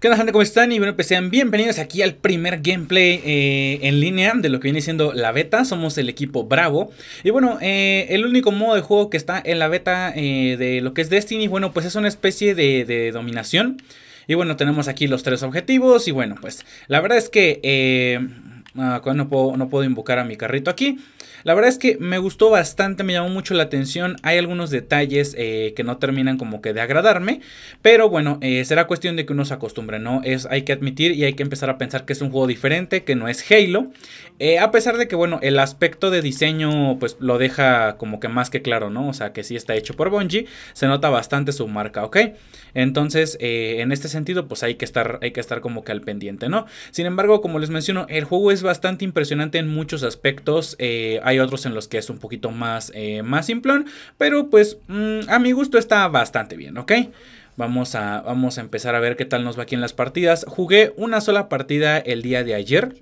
¿Qué onda gente? ¿Cómo están? Y bueno, pues sean bienvenidos aquí al primer gameplay eh, en línea de lo que viene siendo la beta. Somos el equipo Bravo. Y bueno, eh, el único modo de juego que está en la beta eh, de lo que es Destiny, bueno, pues es una especie de, dominación. Y bueno, tenemos aquí los tres objetivos. Y bueno, pues la verdad es que ah, no puedo invocar a mi carrito aquí. La verdad es que me gustó bastante, me llamó mucho la atención. Hay algunos detalles eh, que no terminan como que de agradarme, pero bueno, eh, será cuestión de que uno se acostumbre, ¿no? Es, hay que admitir y hay que empezar a pensar que es un juego diferente, que no es Halo. Eh, a pesar de que, bueno, el aspecto de diseño pues lo deja como que más que claro, ¿no? O sea, que sí está hecho por Bungie, se nota bastante su marca, ¿ok? Entonces, en este sentido, pues hay que, estar, hay que estar como que al pendiente, ¿no? Sin embargo, como les menciono, el juego es bastante impresionante en muchos aspectos. Eh, hay otros en los que es un poquito más, eh, más simplón, pero pues mm, a mi gusto está bastante bien, ¿ok? Vamos a, vamos a empezar a ver qué tal nos va aquí en las partidas. Jugué una sola partida el día de ayer.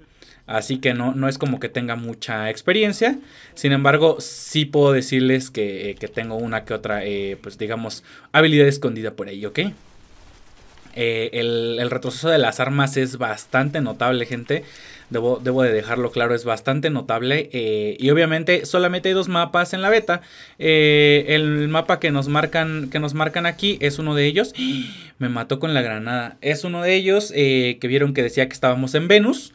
Así que no, no es como que tenga mucha experiencia. Sin embargo, sí puedo decirles que, eh, que tengo una que otra, eh, pues digamos, habilidad escondida por ahí, ¿ok? Eh, el, retroceso de las armas es bastante notable, gente. Debo, de dejarlo claro, es bastante notable. Eh, y obviamente solamente hay dos mapas en la beta. Eh, el mapa que nos, marcan, que nos marcan aquí es uno de ellos. Me mató con la granada. Es uno de ellos que vieron que decía que estábamos en Venus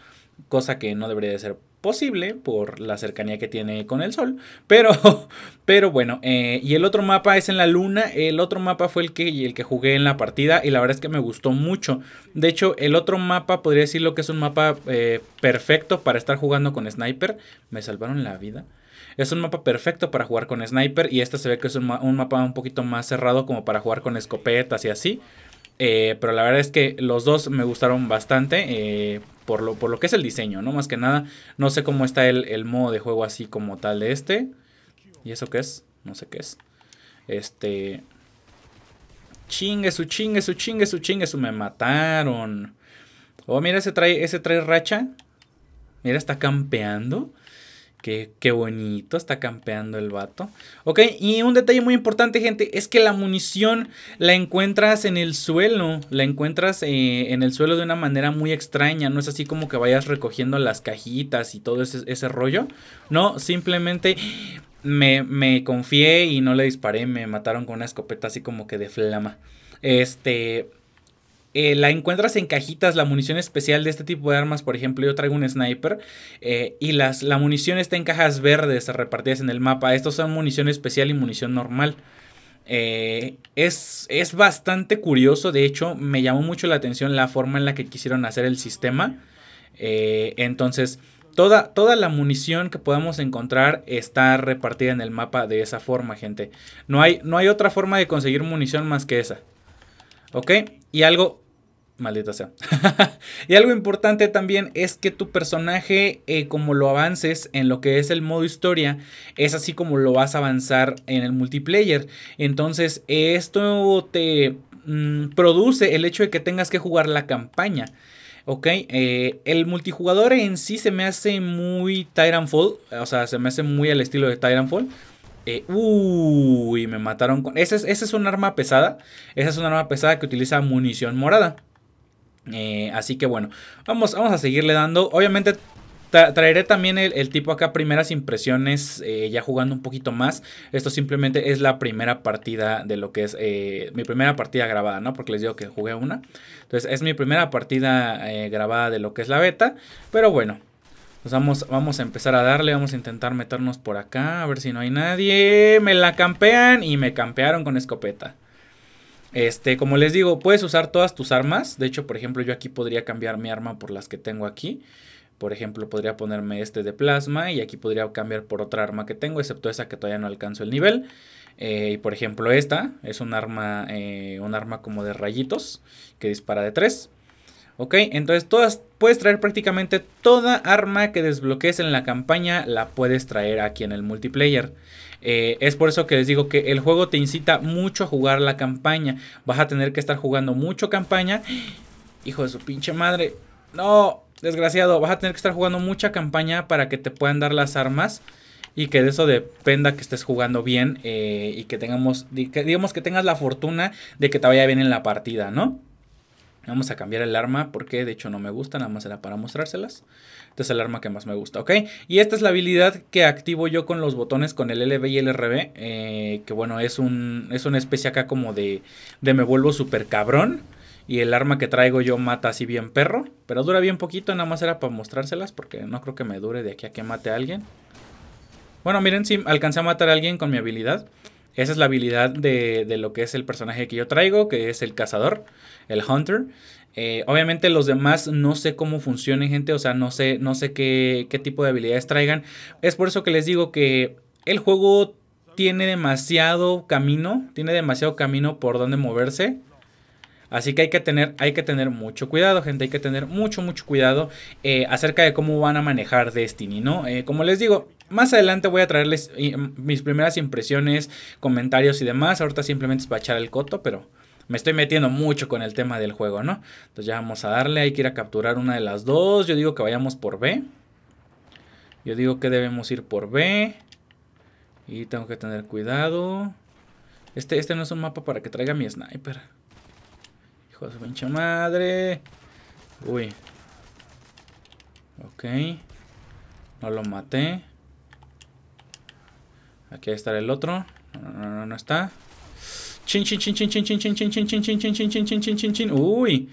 cosa que no debería de ser posible por la cercanía que tiene con el Sol, pero, pero bueno, eh, y el otro mapa es en la Luna, el otro mapa fue el que, el que jugué en la partida y la verdad es que me gustó mucho, de hecho el otro mapa podría decirlo que es un mapa eh, perfecto para estar jugando con Sniper, me salvaron la vida. Es un mapa perfecto para jugar con sniper y este se ve que es un, mapa un poquito más cerrado como para jugar con escopetas y así. Eh, pero la verdad es que los dos me gustaron bastante. Eh, por lo, por lo que es el diseño, ¿no? Más que nada, no sé cómo está el, modo de juego así como tal de este. ¿Y eso qué es? No sé qué es. Este... Chingue su, chingue su, chingue su, chingue su. Me mataron. Oh, mira, ese trae, ese trae racha. Mira, está campeando. Qué, bonito, está campeando el vato. Ok, y un detalle muy importante, gente, es que la munición la encuentras en el suelo. La encuentras eh, en el suelo de una manera muy extraña. No es así como que vayas recogiendo las cajitas y todo ese, rollo. No, simplemente me, me confié y no le disparé. Me mataron con una escopeta así como que de flama. Este, eh, la encuentras en cajitas, la munición especial de este tipo de armas, por ejemplo, yo traigo un sniper eh, y las, la munición está en cajas verdes repartidas en el mapa. Estos son munición especial y munición normal. Eh, es, es, bastante curioso, de hecho me llamó mucho la atención la forma en la que quisieron hacer el sistema. entonces, Toda, toda, la munición que podamos encontrar está repartida en el mapa de esa forma, gente. No hay, no hay otra forma de conseguir munición más que esa. ¿Ok? Y algo Maldita sea. y algo importante también es que tu personaje, eh, como lo avances en lo que es el modo historia, es así como lo vas a avanzar en el multiplayer. Entonces, esto te mm, produce el hecho de que tengas que jugar la campaña. Ok, eh, el multijugador en sí se me hace muy Titanfall, o sea, se me hace muy al estilo de Titanfall. fall eh, uy, me mataron con... Esa es, esa es un arma pesada, esa es un arma pesada que utiliza munición morada. Eh, así que bueno, vamos, vamos a seguirle dando. Obviamente traeré también el, tipo acá primeras impresiones eh, ya jugando un poquito más. Esto simplemente es la primera partida de lo que es eh, mi primera partida grabada, ¿no? Porque les digo que jugué una. Entonces es mi primera partida grabada de lo que es la beta. Pero bueno, vamos, vamos a empezar a darle, vamos a intentar meternos por acá, a ver si no hay nadie. Me la campean y me campearon con escopeta. Este, como les digo, puedes usar todas tus armas. De hecho, por ejemplo, yo aquí podría cambiar mi arma por las que tengo aquí. Por ejemplo, podría ponerme este de plasma y aquí podría cambiar por otra arma que tengo, excepto esa que todavía no alcanzo el nivel. Eh, y por ejemplo, esta es un arma, eh, un arma como de rayitos que dispara de tres. Ok, entonces todas, puedes traer prácticamente toda arma que desbloquees en la campaña, la puedes traer aquí en el multiplayer. Eh, es por eso que les digo que el juego te incita mucho a jugar la campaña. Vas a tener que estar jugando mucho campaña. Hijo de su pinche madre. No, desgraciado, vas a tener que estar jugando mucha campaña para que te puedan dar las armas. Y que de eso dependa que estés jugando bien eh, y que tengamos, digamos que tengas la fortuna de que te vaya bien en la partida, ¿no? Vamos a cambiar el arma porque de hecho no me gusta, nada más era para mostrárselas. Este es el arma que más me gusta, ¿ok? Y esta es la habilidad que activo yo con los botones con el LB y el RB. Eh, que bueno, es, un, es una especie acá como de, de me vuelvo super cabrón. Y el arma que traigo yo mata así bien perro. Pero dura bien poquito, nada más era para mostrárselas porque no creo que me dure de aquí a que mate a alguien. Bueno, miren, si alcancé a matar a alguien con mi habilidad. Esa es la habilidad de, lo que es el personaje que yo traigo, que es el cazador, el hunter. Eh, obviamente los demás no sé cómo funcionen, gente, o sea, no sé, no sé qué, tipo de habilidades traigan. Es por eso que les digo que el juego tiene demasiado camino, tiene demasiado camino por donde moverse. Así que hay que tener, hay que tener mucho cuidado, gente. Hay que tener mucho, mucho cuidado eh, acerca de cómo van a manejar Destiny, ¿no? Eh, como les digo, más adelante voy a traerles mis primeras impresiones, comentarios y demás. Ahorita simplemente es para echar el coto, pero me estoy metiendo mucho con el tema del juego, ¿no? Entonces ya vamos a darle, hay que ir a capturar una de las dos. Yo digo que vayamos por B. Yo digo que debemos ir por B. Y tengo que tener cuidado. Este, este no es un mapa para que traiga mi sniper. Hijo de su pinche madre. Uy. Ok. No lo maté. Aquí está el otro. No, no, no, está. Chin, chin, chin, chin, chin, chin, chin, chin, chin, chin, chin, chin, chin, chin, chin, chin, chin. Uy.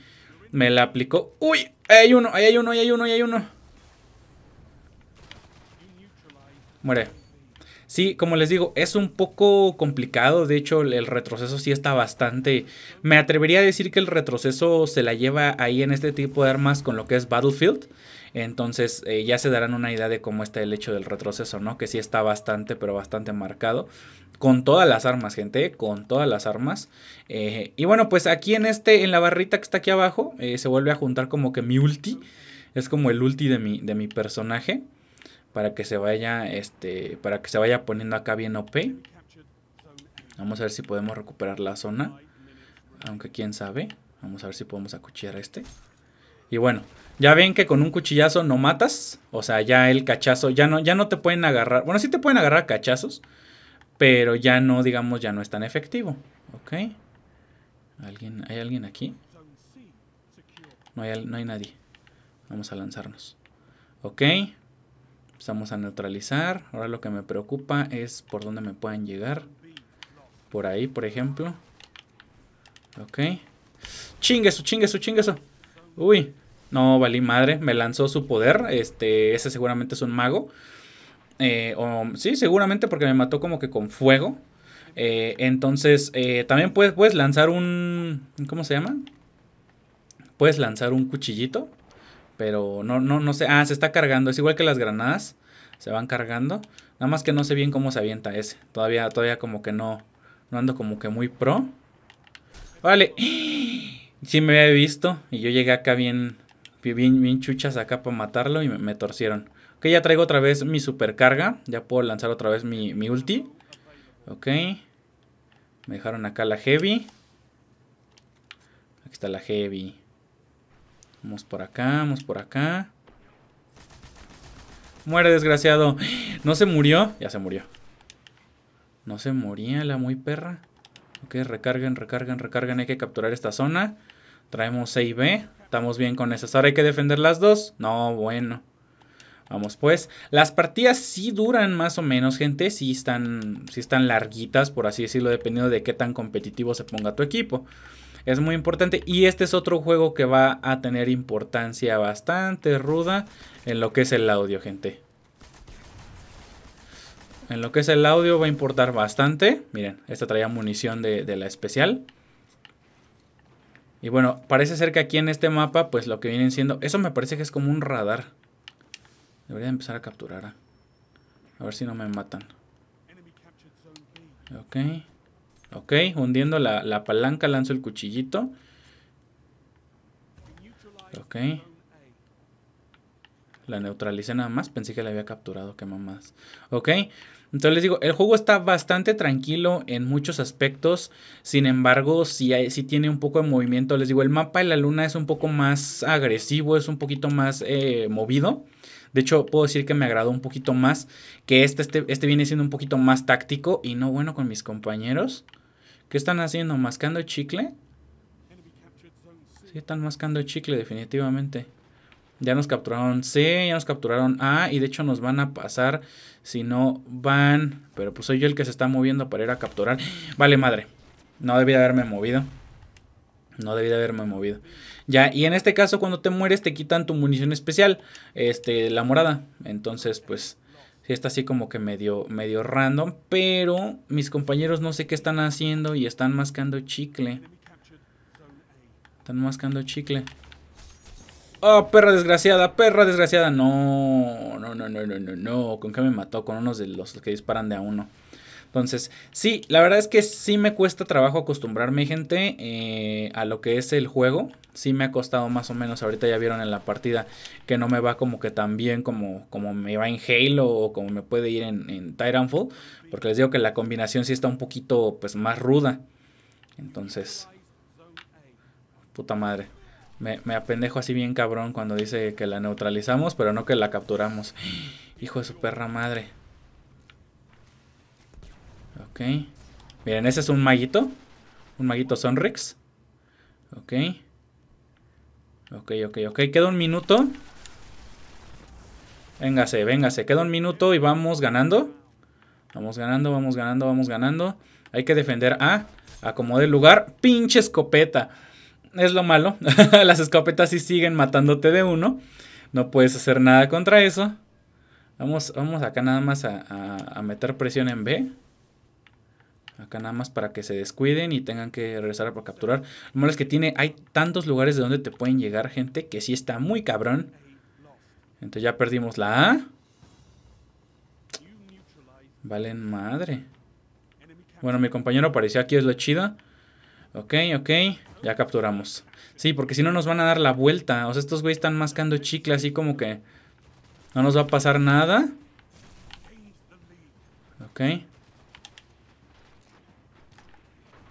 Me la aplicó. Uy. Ahí hay uno, ahí hay uno, ahí hay uno, ahí hay uno. Muere. Sí, como les digo, es un poco complicado. De hecho, el retroceso sí está bastante. Me atrevería a decir que el retroceso se la lleva ahí en este tipo de armas con lo que es Battlefield. Entonces eh, ya se darán una idea de cómo está el hecho del retroceso, ¿no? Que sí está bastante, pero bastante marcado. Con todas las armas, gente, con todas las armas. Eh, y bueno, pues aquí en este, en la barrita que está aquí abajo, eh, se vuelve a juntar como que mi ulti. Es como el ulti de mi, de mi personaje para que se vaya este para que se vaya poniendo acá bien OP. Vamos a ver si podemos recuperar la zona. Aunque quién sabe. Vamos a ver si podemos acuchillar a este. Y bueno, ya ven que con un cuchillazo no matas. O sea, ya el cachazo, ya no, ya no te pueden agarrar. Bueno, sí te pueden agarrar cachazos. Pero ya no, digamos, ya no es tan efectivo. ¿Ok? ¿Alguien, ¿Hay alguien aquí? No hay, no hay nadie. Vamos a lanzarnos. ¿Ok? Empezamos a neutralizar. Ahora lo que me preocupa es por dónde me pueden llegar. Por ahí, por ejemplo. Ok. su chingueso, chingueso. Uy. No, valí madre. Me lanzó su poder. Este, ese seguramente es un mago. Eh, sí, seguramente porque me mató como que con fuego. Eh, entonces, eh, también puedes, puedes lanzar un... ¿Cómo se llama? Puedes lanzar un cuchillito. Pero no, no, no sé. Ah, se está cargando. Es igual que las granadas. Se van cargando. Nada más que no sé bien cómo se avienta ese. Todavía, todavía como que no. No ando como que muy pro. Vale. Sí me había visto. Y yo llegué acá bien. Bien, chuchas acá para matarlo. Y me, torcieron. Ok, ya traigo otra vez mi supercarga. Ya puedo lanzar otra vez mi, mi ulti. Ok. Me dejaron acá la heavy. Aquí está la heavy. Vamos por acá, vamos por acá. Muere, desgraciado. ¿No se murió? Ya se murió. No se moría la muy perra. Ok, recargan, recargan, recargan Hay que capturar esta zona. Traemos C y B. Estamos bien con esas. Ahora hay que defender las dos. No, bueno. Vamos pues. Las partidas sí duran más o menos, gente. si están, sí están larguitas, por así decirlo, dependiendo de qué tan competitivo se ponga tu equipo es muy importante. Y este es otro juego que va a tener importancia bastante ruda en lo que es el audio, gente. En lo que es el audio va a importar bastante. Miren, esta traía munición de, la especial. Y bueno, parece ser que aquí en este mapa, pues lo que vienen siendo... Eso me parece que es como un radar. Debería empezar a capturar. A ver si no me matan. Ok. Ok, hundiendo la, palanca lanzo el cuchillito. Ok. La neutralicé nada más. Pensé que la había capturado. Qué mamás. Ok. Entonces les digo, el juego está bastante tranquilo en muchos aspectos. Sin embargo, si hay tiene un poco de movimiento. Les digo, el mapa de la luna es un poco más agresivo. Es un poquito más eh, movido. De hecho, puedo decir que me agradó un poquito más, que este, este, este, viene siendo un poquito más táctico y no bueno con mis compañeros. ¿Qué están haciendo? ¿Mascando chicle? Sí, están mascando chicle definitivamente. Ya nos capturaron C, ya nos capturaron A y de hecho nos van a pasar si no van. Pero pues soy yo el que se está moviendo para ir a capturar. Vale, madre. No debía haberme movido. No debí de haberme movido. Ya, y en este caso, cuando te mueres, te quitan tu munición especial, este, la morada. Entonces, pues, sí está así como que medio, medio random. Pero mis compañeros no sé qué están haciendo y están mascando chicle. Están mascando chicle. Oh, perra desgraciada, perra desgraciada. No, no, no, no, no, no, no. ¿Con qué me mató? Con unos de los que disparan de a uno. Entonces, sí, la verdad es que sí me cuesta trabajo acostumbrarme, gente, eh, a lo que es el juego. Sí me ha costado más o menos, ahorita ya vieron en la partida que no me va como que tan bien como, como me va en Halo o como me puede ir en, en Titanfall. Porque les digo que la combinación sí está un poquito pues más ruda. Entonces, puta madre. Me, me, apendejo así bien cabrón cuando dice que la neutralizamos, pero no que la capturamos. Hijo de su perra madre. Miren, ese es un maguito. Un maguito Sonrix. Ok. Ok, ok, ok. Queda un minuto. Véngase, véngase. Queda un minuto y vamos ganando. Vamos ganando, vamos ganando, vamos ganando. Hay que defender a... Acomode el lugar. Pinche escopeta. Es lo malo. Las escopetas sí siguen matándote de uno. No puedes hacer nada contra eso. Vamos, vamos acá nada más a meter presión en B. Acá nada más para que se descuiden y tengan que regresar a capturar. Lo malo es que tiene, hay tantos lugares de donde te pueden llegar gente que sí está muy cabrón. Entonces ya perdimos la A. Valen madre. Bueno, mi compañero apareció aquí, es lo chido. Ok, ok. Ya capturamos. Sí, porque si no nos van a dar la vuelta. O sea, estos güeyes están mascando chicle así como que... No nos va a pasar nada. Ok.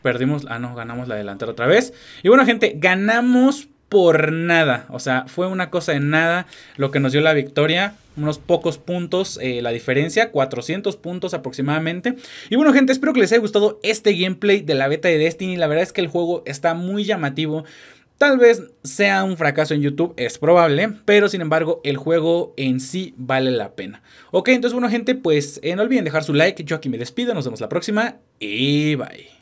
Perdimos, ah, no, ganamos la delantera otra vez. Y bueno, gente, ganamos por nada. O sea, fue una cosa de nada lo que nos dio la victoria. Unos pocos puntos, eh, la diferencia, 400 puntos aproximadamente. Y bueno, gente, espero que les haya gustado este gameplay de la beta de Destiny. La verdad es que el juego está muy llamativo. Tal vez sea un fracaso en YouTube, es probable, pero sin embargo el juego en sí vale la pena. Ok, entonces bueno gente, pues eh, no olviden dejar su like, yo aquí me despido, nos vemos la próxima y bye.